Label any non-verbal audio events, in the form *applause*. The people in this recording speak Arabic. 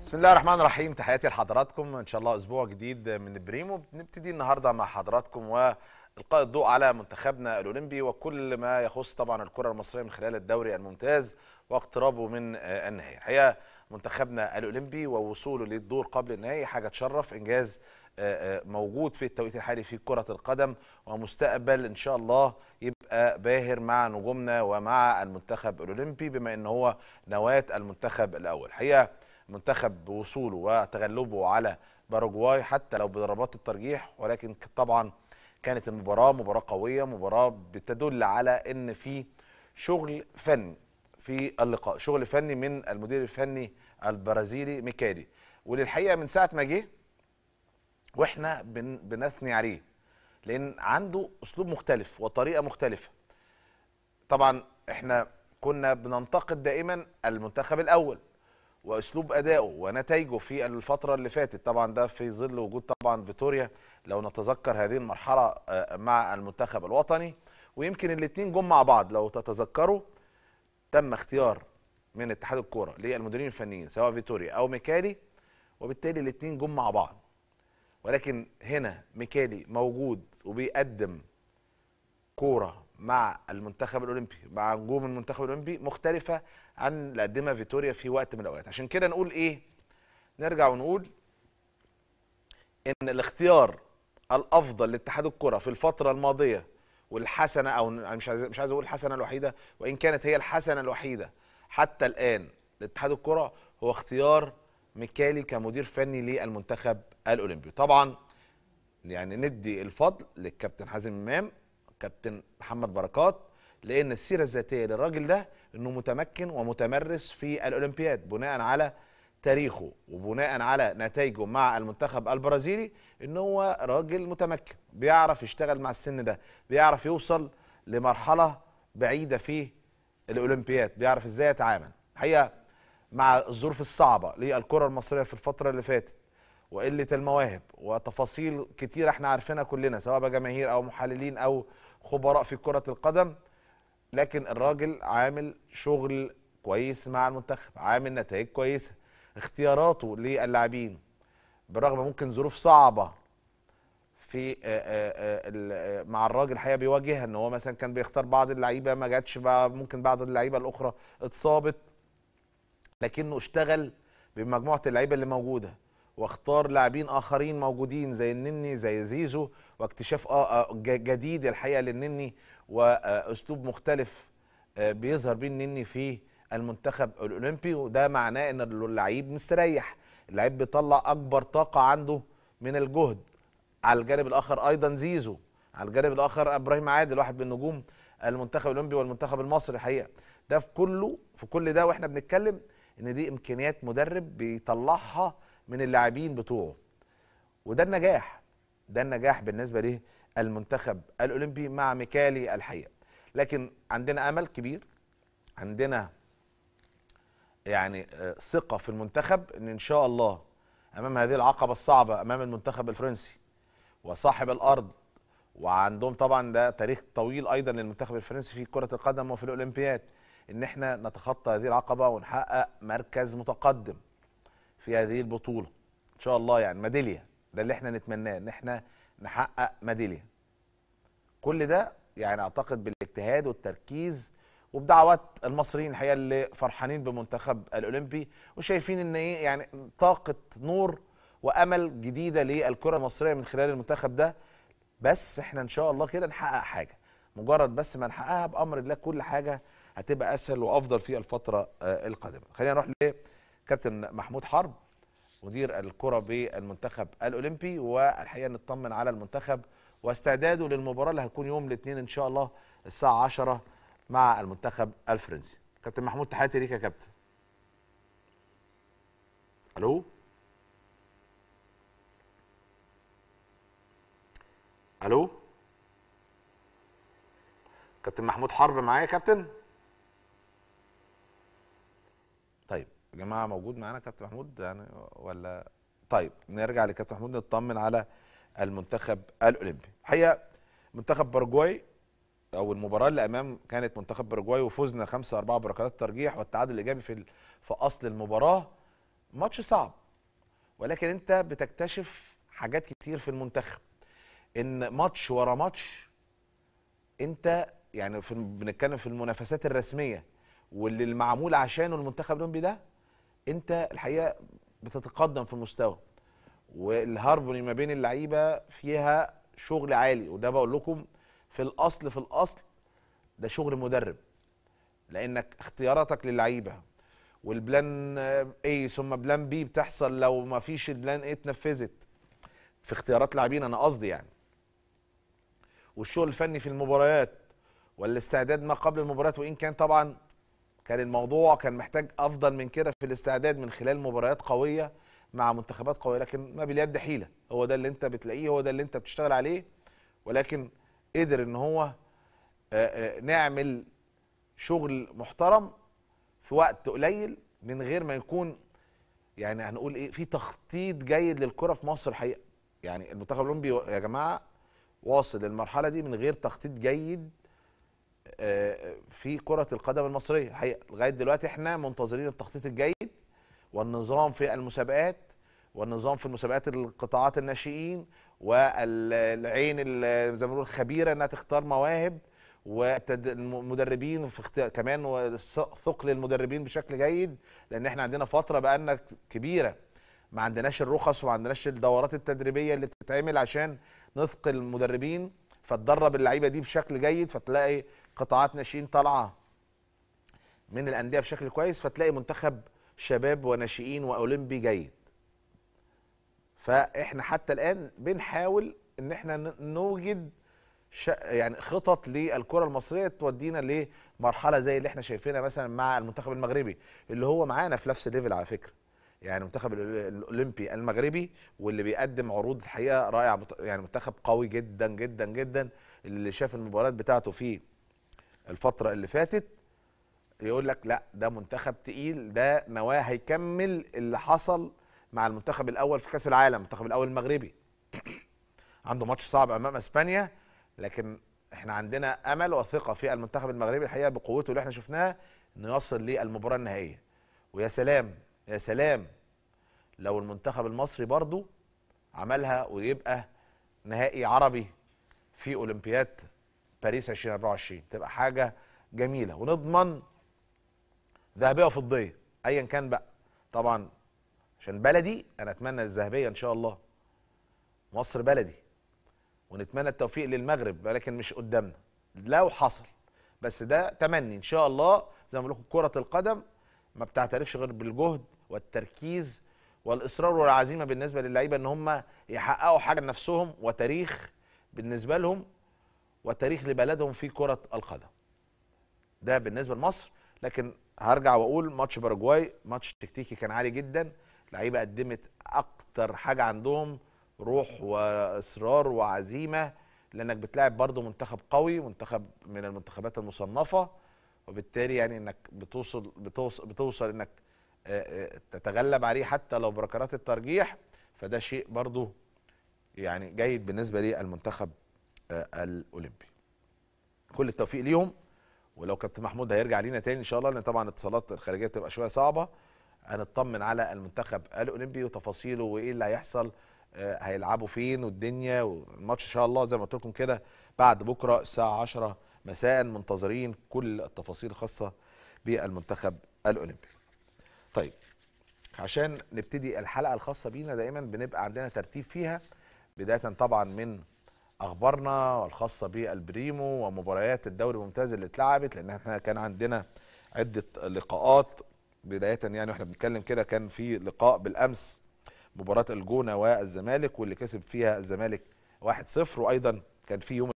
بسم الله الرحمن الرحيم تحياتي لحضراتكم ان شاء الله اسبوع جديد من بريمو بنبتدي النهارده مع حضراتكم والقاء الضوء على منتخبنا الاولمبي وكل ما يخص طبعا الكره المصريه من خلال الدوري الممتاز واقترابه من آه، النهائي الحقيقه منتخبنا الاولمبي ووصوله للدور قبل النهائي حاجه تشرف انجاز آه، آه، موجود في التوقيت الحالي في كره القدم ومستقبل ان شاء الله يبقى باهر مع نجومنا ومع المنتخب الاولمبي بما ان هو نواه المنتخب الاول الحقيقه منتخب وصوله وتغلبه على باراجواي حتى لو بضربات الترجيح ولكن طبعا كانت المباراه مباراه قويه مباراه بتدل على ان في شغل فني في اللقاء شغل فني من المدير الفني البرازيلي ميكالي وللحقيقه من ساعه ما جه واحنا بن بنثني عليه لان عنده اسلوب مختلف وطريقه مختلفه طبعا احنا كنا بننتقد دائما المنتخب الاول واسلوب ادائه ونتائجه في الفتره اللي فاتت طبعا ده في ظل وجود طبعا فيتوريا لو نتذكر هذه المرحله آه، مع المنتخب الوطني ويمكن الاثنين جم مع بعض لو تتذكروا تم اختيار من اتحاد الكوره للمديرين الفنيين سواء فيتوريا او ميكالي وبالتالي الاثنين جم مع بعض ولكن هنا ميكالي موجود وبيقدم كوره مع المنتخب الاولمبي مع نجوم المنتخب الاولمبي مختلفه عن اللي قدمها فيتوريا في وقت من الاوقات عشان كده نقول ايه نرجع ونقول ان الاختيار الافضل لاتحاد الكره في الفتره الماضيه والحسنه او مش عايز مش عايز اقول الحسنه الوحيده وان كانت هي الحسنه الوحيده حتى الان لاتحاد الكره هو اختيار ميكالي كمدير فني للمنتخب الاولمبي طبعا يعني ندي الفضل للكابتن حازم امام كابتن محمد بركات لان السيره الذاتيه للراجل ده انه متمكن ومتمرس في الاولمبياد بناء على تاريخه وبناء على نتائجه مع المنتخب البرازيلي ان هو راجل متمكن بيعرف يشتغل مع السن ده بيعرف يوصل لمرحله بعيده في الاولمبياد بيعرف ازاي يتعامل الحقيقه مع الظروف الصعبه للكره المصريه في الفتره اللي فاتت وقله المواهب وتفاصيل كتيره احنا عارفينها كلنا سواء بجماهير جماهير او محللين او خبراء في كره القدم لكن الراجل عامل شغل كويس مع المنتخب عامل نتائج كويسه اختياراته للاعبين بالرغم ممكن ظروف صعبه في آه، آه، آه، مع الراجل الحقيقه بيواجهها ان هو مثلا كان بيختار بعض اللعيبه ما جاتش ممكن بعض اللعيبه الاخرى اتصابت لكنه اشتغل بمجموعه اللعيبه اللي موجوده واختار لاعبين اخرين موجودين زي النني زي زيزو واكتشاف آه، آه، جديد الحقيقه للنني واسلوب مختلف آه، بيظهر بيه النني في المنتخب الاولمبي وده معناه ان اللعيب مستريح اللعيب بيطلع اكبر طاقه عنده من الجهد على الجانب الاخر ايضا زيزو على الجانب الاخر ابراهيم عادل واحد من نجوم المنتخب الاولمبي والمنتخب المصري الحقيقه ده في كله في كل ده واحنا بنتكلم ان دي امكانيات مدرب بيطلعها من اللاعبين بتوعه وده النجاح ده النجاح بالنسبه للمنتخب الاولمبي مع ميكالي الحقيقه لكن عندنا امل كبير عندنا يعني آه، ثقه في المنتخب ان ان شاء الله امام هذه العقبه الصعبه امام المنتخب الفرنسي وصاحب الارض وعندهم طبعا ده تاريخ طويل ايضا للمنتخب الفرنسي في كره القدم وفي الاولمبياد ان احنا نتخطى هذه العقبه ونحقق مركز متقدم في هذه البطوله ان شاء الله يعني ميداليه ده اللي احنا نتمناه ان احنا نحقق ميداليه كل ده يعني اعتقد بالاجتهاد والتركيز وبدعوات المصريين الحقيقه اللي فرحانين بمنتخب الاولمبي وشايفين ان ايه يعني طاقه نور وامل جديده للكره المصريه من خلال المنتخب ده بس احنا ان شاء الله كده نحقق حاجه مجرد بس ما نحققها بامر الله كل حاجه هتبقى اسهل وافضل في الفتره آه، القادمه خلينا نروح ليه كابتن محمود حرب مدير الكره بالمنتخب الاولمبي والحقيقه نطمن على المنتخب واستعداده للمباراه اللي هتكون يوم الاثنين ان شاء الله الساعه 10 مع المنتخب الفرنسي كابتن محمود تحياتي ليك يا كابتن الو الو كابتن محمود حرب معايا يا كابتن يا جماعه موجود معانا كابتن محمود يعني ولا طيب نرجع لكابتن محمود نطمن على المنتخب الاولمبي الحقيقه منتخب باراجواي او المباراه اللي امام كانت منتخب باراجواي وفوزنا 5 4 بركلات ترجيح والتعادل الايجابي في في اصل المباراه ماتش صعب ولكن انت بتكتشف حاجات كتير في المنتخب ان ماتش ورا ماتش انت يعني في بنتكلم في المنافسات الرسميه واللي المعمول عشانه المنتخب الاولمبي ده انت الحقيقه بتتقدم في المستوى والهارموني ما بين اللعيبه فيها شغل عالي وده بقول لكم في الاصل في الاصل ده شغل مدرب لانك اختياراتك للعيبه والبلان اي ثم بلان بي بتحصل لو ما فيش البلان اي اتنفذت في اختيارات لاعبين انا قصدي يعني والشغل الفني في المباريات والاستعداد ما قبل المباريات وان كان طبعا كان الموضوع كان محتاج افضل من كده في الاستعداد من خلال مباريات قويه مع منتخبات قويه لكن ما باليد حيله هو ده اللي انت بتلاقيه هو ده اللي انت بتشتغل عليه ولكن قدر ان هو آه، آه، نعمل شغل محترم في وقت قليل من غير ما يكون يعني هنقول ايه في تخطيط جيد للكره في مصر الحقيقه يعني المنتخب الاولمبي يا جماعه واصل للمرحله دي من غير تخطيط جيد في كره القدم المصريه حقيقه لغايه دلوقتي احنا منتظرين التخطيط الجيد والنظام في المسابقات والنظام في المسابقات القطاعات الناشئين والعين زي ما بنقول الخبيره انها تختار مواهب والمدربين في كمان ثقل المدربين بشكل جيد لان احنا عندنا فتره بقالنا كبيره ما عندناش الرخص وما عندناش الدورات التدريبيه اللي بتتعمل عشان نثقل المدربين فتدرب اللعيبه دي بشكل جيد فتلاقي قطاعات ناشئين طالعه من الانديه بشكل كويس فتلاقي منتخب شباب وناشئين واولمبي جيد فاحنا حتى الان بنحاول ان احنا نوجد يعني خطط للكره المصريه تودينا لمرحله زي اللي احنا شايفينها مثلا مع المنتخب المغربي اللي هو معانا في نفس الليفل على فكره يعني المنتخب الاولمبي المغربي واللي بيقدم عروض الحقيقه رائعه يعني منتخب قوي جدا جدا جدا اللي شاف المباريات بتاعته في الفتره اللي فاتت يقول لك لا ده منتخب تقيل ده نواه هيكمل اللي حصل مع المنتخب الاول في كاس العالم المنتخب الاول المغربي *clears throat* عنده ماتش صعب امام اسبانيا لكن احنا عندنا امل وثقه في المنتخب المغربي الحقيقه بقوته اللي احنا شفناها انه يصل للمباراه النهائيه ويا سلام يا سلام لو المنتخب المصري برضو عملها ويبقى نهائي عربي في اولمبياد باريس 2024 تبقى حاجه جميله ونضمن ذهبيه وفضيه ايا كان بقى طبعا عشان بلدي انا اتمنى الذهبيه ان شاء الله مصر بلدي ونتمنى التوفيق للمغرب ولكن مش قدامنا لو حصل بس ده تمني ان شاء الله زي ما بقول لكم كره القدم ما بتعترفش غير بالجهد والتركيز والاصرار والعزيمه بالنسبه للعيبه ان هم يحققوا حاجه لنفسهم وتاريخ بالنسبه لهم وتاريخ لبلدهم في كرة القدم ده بالنسبة لمصر لكن هرجع واقول ماتش باراجواي ماتش تكتيكي كان عالي جدا لعيبه قدمت اكتر حاجه عندهم روح واصرار وعزيمه لانك بتلاعب برضه منتخب قوي منتخب من المنتخبات المصنفه وبالتالي يعني انك بتوصل بتوصل, بتوصل انك تتغلب عليه حتى لو بركرات الترجيح فده شيء برضه يعني جيد بالنسبه للمنتخب الاولمبي كل التوفيق ليهم ولو كابتن محمود هيرجع لينا تاني ان شاء الله لان طبعا الاتصالات الخارجيه بتبقى شويه صعبه هنطمن على المنتخب الاولمبي وتفاصيله وايه اللي هيحصل آه، هيلعبوا فين والدنيا والماتش ان شاء الله زي ما قلت لكم كده بعد بكره الساعه 10 مساء منتظرين كل التفاصيل الخاصه بالمنتخب الاولمبي. طيب عشان نبتدي الحلقه الخاصه بينا دائما بنبقى عندنا ترتيب فيها بدايه طبعا من اخبارنا الخاصه بالبريمو ومباريات الدوري الممتاز اللي اتلعبت لان احنا كان عندنا عده لقاءات بدايه يعني واحنا بنتكلم كده كان في لقاء بالامس مباراه الجونه والزمالك واللي كسب فيها الزمالك 1-0 وايضا كان في يوم